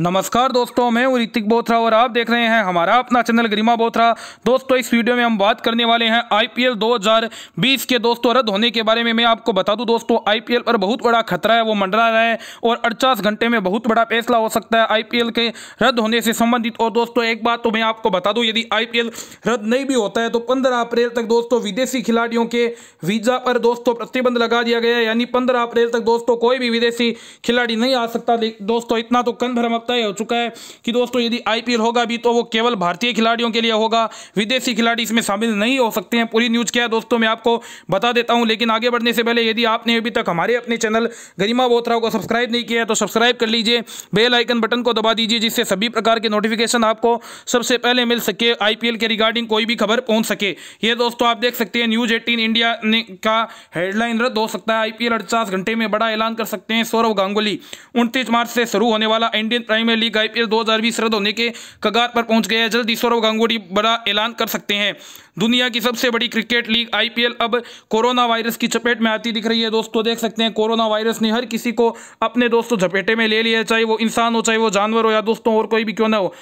नमस्कार दोस्तों मैं हूँ ऋतिक बोथरा और आप देख रहे हैं हमारा अपना चैनल गरिमा बोथरा दोस्तों इस वीडियो में हम बात करने वाले हैं आईपीएल 2020 के दोस्तों रद्द होने के बारे में मैं आपको बता दूं दोस्तों आईपीएल पर बहुत बड़ा खतरा है वो मंडरा रहा है और अड़चास घंटे में बहुत बड़ा फैसला हो सकता है आई के रद्द होने से संबंधित और दोस्तों एक बात तो मैं आपको बता दूँ यदि आई रद्द नहीं भी होता है तो पंद्रह अप्रैल तक दोस्तों विदेशी खिलाड़ियों के वीजा पर दोस्तों प्रतिबंध लगा दिया गया है यानी पंद्रह अप्रैल तक दोस्तों कोई भी विदेशी खिलाड़ी नहीं आ सकता दोस्तों इतना तो कन अब तय हो चुका है कि दोस्तों यदि आईपीएल होगा भी तो वो केवल भारतीय खिलाड़ियों के लिए होगा विदेशी खिलाड़ी इसमें शामिल नहीं हो सकते हैं पूरी न्यूज़ क्या है दोस्तों मैं आपको बता देता हूँ लेकिन आगे बढ़ने से पहले यदि आपने अभी तक हमारे अपने चैनल गरिमा बोथरा को सब्सक्राइब नहीं किया है तो सब्सक्राइब कर लीजिए बेल आइकन बटन को दबा दीजिए जिससे सभी प्रकार के नोटिफिकेशन आपको सबसे पहले मिल सके आईपीएल के रिगार्डिंग कोई भी खबर पहुंच सके ये दोस्तों आप देख सकते हैं न्यूज एटीन इंडिया ने का हेडलाइन रद्द हो सकता है आईपीएल अड़चास घंटे में बड़ा ऐलान कर सकते हैं सौरव गांगुली उनतीस मार्च से शुरू होने वाला इंडियन है लीग आईपीएल 2020 रद्द होने के कगार पर पहुंच गया है जल्दी सौरव गांगुली बड़ा ऐलान कर सकते हैं दुनिया की सबसे बड़ी क्रिकेट लीग आईपीएल अब कोरोना वायरस की चपेट में आती दिख रही है दोस्तों देख सकते हैं कोरोना वायरस ने हर किसी को अपने दोस्तों झपेटे में ले लिया है चाहे वो इंसान हो चाहे वो जानवर हो या दोस्तों और कोई भी क्यों ना हो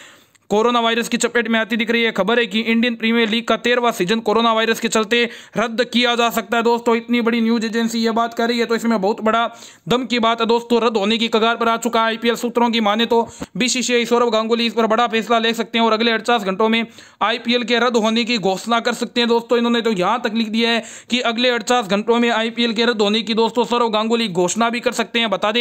कोरोना वायरस की चपेट में आती दिख रही है खबर है कि इंडियन प्रीमियर लीग का तेरहवा सीजन कोरोना वायरस के चलते रद्द किया जा सकता है दोस्तों इतनी बड़ी न्यूज एजेंसी यह बात कर रही है तो इसमें बहुत बड़ा दम की बात है दोस्तों रद्द होने की कगार पर आ चुका है आईपीएल सूत्रों की माने तो बीसीसीआई सौरभ गांगुली इस पर बड़ा फैसला ले सकते हैं और अगले अड़चास घंटों में आईपीएल के रद्द होने की घोषणा कर सकते हैं दोस्तों इन्होंने तो यहां तक लिख दिया है कि अगले अड़चास घंटों में आईपीएल के रद्द होने की दोस्तों सौरव गांगुली घोषणा भी कर सकते हैं बता दें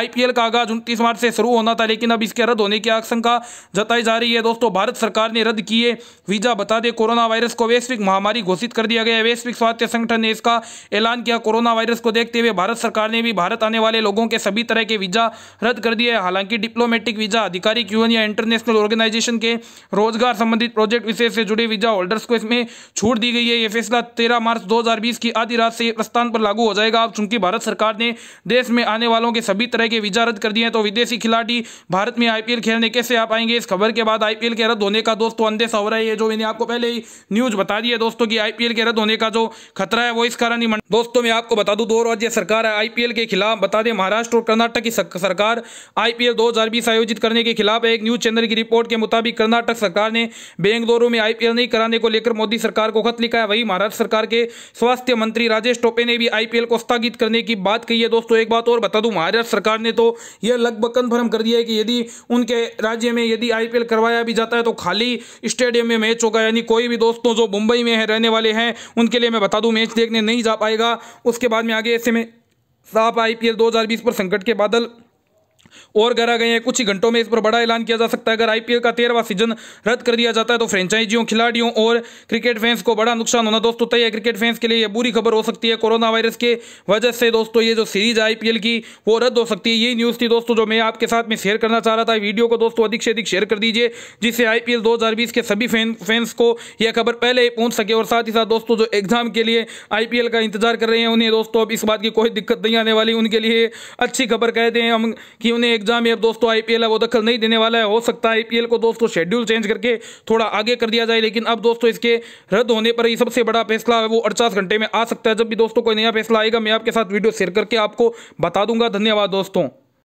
आईपीएल का आगाज उनतीस मार्च से शुरू होना था लेकिन अब इसके रद्द होने की आशंका जताई जा रही रही है दोस्तों भारत सरकार ने रद्द किए वीजा बता दे कोरोना वायरस को वैश्विक महामारी घोषित कर दिया गया है वैश्विक स्वास्थ्य संगठन ने इसका ऐलान किया कोरोना वायरस को देखते हुए भारत सरकार ने भी भारत आने वाले लोगों के सभी तरह के वीजा रद्द कर दिए हालांकि डिप्लोमेटिक वीजा आधिकारिक यूएन या इंटरनेशनल ऑर्गेनाइजेशन के रोजगार संबंधित प्रोजेक्ट विशेष से जुड़े वीजा होल्डर्स को इसमें छूट दी गई है यह फैसला तेरह मार्च दो की आधी रात से प्रस्थान पर लागू हो जाएगा अब चूंकि भारत सरकार ने देश में आने वालों के सभी तरह के वीजा रद्द कर दिए हैं तो विदेशी खिलाड़ी भारत में आईपीएल खेलने कैसे आ पाएंगे इस खबर के बाद आईपीएल के रद्द होने का दोस्तों तो अंदेशा हो रहा है ये जो मैंने आपको पहले ही न्यूज बता दी है दोस्तों की आईपीएल के रद्द होने का जो खतरा है वो इस कारण ही दोस्तों मैं आपको बता दू दो राज्य सरकार है आईपीएल के खिलाफ बता दें महाराष्ट्र और कर्नाटक की सरकार आईपीएल दो आयोजित करने के खिलाफ एक न्यूज चैनल की रिपोर्ट के मुताबिक कर्नाटक सरकार ने बेंगलुरु में आईपीएल नहीं कराने को लेकर मोदी सरकार को खत लिखा है वही महाराष्ट्र सरकार के स्वास्थ्य मंत्री राजेश टोपे ने भी आईपीएल को स्थगित करने की बात कही है दोस्तों एक बात और बता दू महाराष्ट्र सरकार ने तो यह लगभग कन्फर्म कर दिया है कि यदि उनके राज्य में यदि आईपीएल करवाया भी जाता है तो खाली स्टेडियम में मैच होगा यानी कोई भी दोस्तों तो जो मुंबई में है रहने वाले हैं उनके लिए मैं बता दूँ मैच देखने नहीं जा पाएगा उसके बाद में आगे ऐसे में साफ आई पी पर संकट के बादल और घर आ गए हैं कुछ ही घंटों में इस पर बड़ा ऐलान किया जा सकता है अगर आईपीएल का तेरहवा सीजन रद्द कर दिया जाता है तो फ्रेंचाइजियों खिलाड़ियों और क्रिकेट फैंस को बड़ा नुकसान होना दोस्तों तय है क्रिकेट फैंस के लिए यह बुरी खबर हो सकती है कोरोना वायरस के वजह से दोस्तों ये जो सीरीज आईपीएल की वो रद्द हो सकती है यही न्यूज़ थी दोस्तों जो मैं आपके साथ में शेयर करना चाह रहा था वीडियो को दोस्तों अधिक से अधिक शेयर कर दीजिए जिससे आई 2020 के सभी फैंस को यह खबर पहले ही पहुंच सके और साथ ही साथ दोस्तों जो एग्जाम के लिए आई का इंतजार कर रहे हैं उन्हें दोस्तों अब इस बात की कोई दिक्कत नहीं आने वाली उनके लिए अच्छी खबर कहते हैं हम कि उन्हें एग्जाम अब दोस्तों आईपीएल है वो दखल नहीं देने वाला है हो सकता है आईपीएल को दोस्तों शेड्यूल चेंज करके थोड़ा आगे कर दिया जाए लेकिन अब दोस्तों इसके रद्द होने पर ही सबसे बड़ा फैसला है वो अड़चास घंटे में आ सकता है जब भी दोस्तों कोई नया फैसला आएगा मैं आपके साथ वीडियो शेयर करके आपको बता दूंगा धन्यवाद दोस्तों